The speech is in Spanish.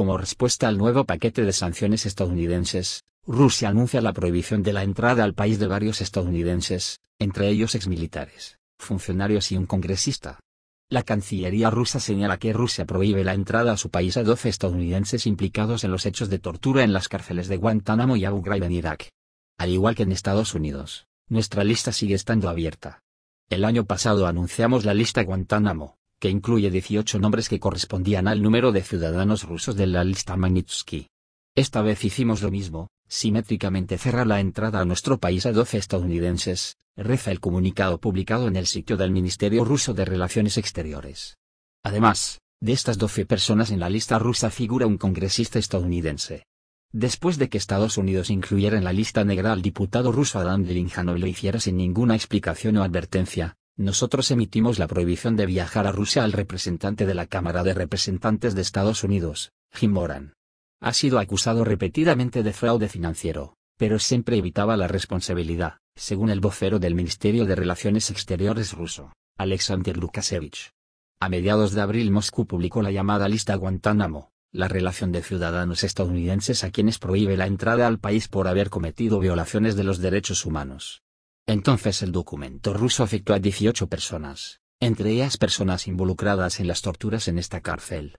Como respuesta al nuevo paquete de sanciones estadounidenses, Rusia anuncia la prohibición de la entrada al país de varios estadounidenses, entre ellos exmilitares, funcionarios y un congresista. La Cancillería rusa señala que Rusia prohíbe la entrada a su país a 12 estadounidenses implicados en los hechos de tortura en las cárceles de Guantánamo y Abu Ghraib en Irak. Al igual que en Estados Unidos, nuestra lista sigue estando abierta. El año pasado anunciamos la lista Guantánamo, que incluye 18 nombres que correspondían al número de ciudadanos rusos de la lista Magnitsky. Esta vez hicimos lo mismo, simétricamente cerrar la entrada a nuestro país a 12 estadounidenses, reza el comunicado publicado en el sitio del Ministerio Ruso de Relaciones Exteriores. Además, de estas 12 personas en la lista rusa figura un congresista estadounidense. Después de que Estados Unidos incluyera en la lista negra al diputado ruso Adam y lo hiciera sin ninguna explicación o advertencia, nosotros emitimos la prohibición de viajar a Rusia al representante de la Cámara de Representantes de Estados Unidos, Jim Moran. Ha sido acusado repetidamente de fraude financiero, pero siempre evitaba la responsabilidad, según el vocero del Ministerio de Relaciones Exteriores ruso, Alexander Lukasevich. A mediados de abril Moscú publicó la llamada lista Guantánamo, la relación de ciudadanos estadounidenses a quienes prohíbe la entrada al país por haber cometido violaciones de los derechos humanos. Entonces el documento ruso afectó a 18 personas, entre ellas personas involucradas en las torturas en esta cárcel,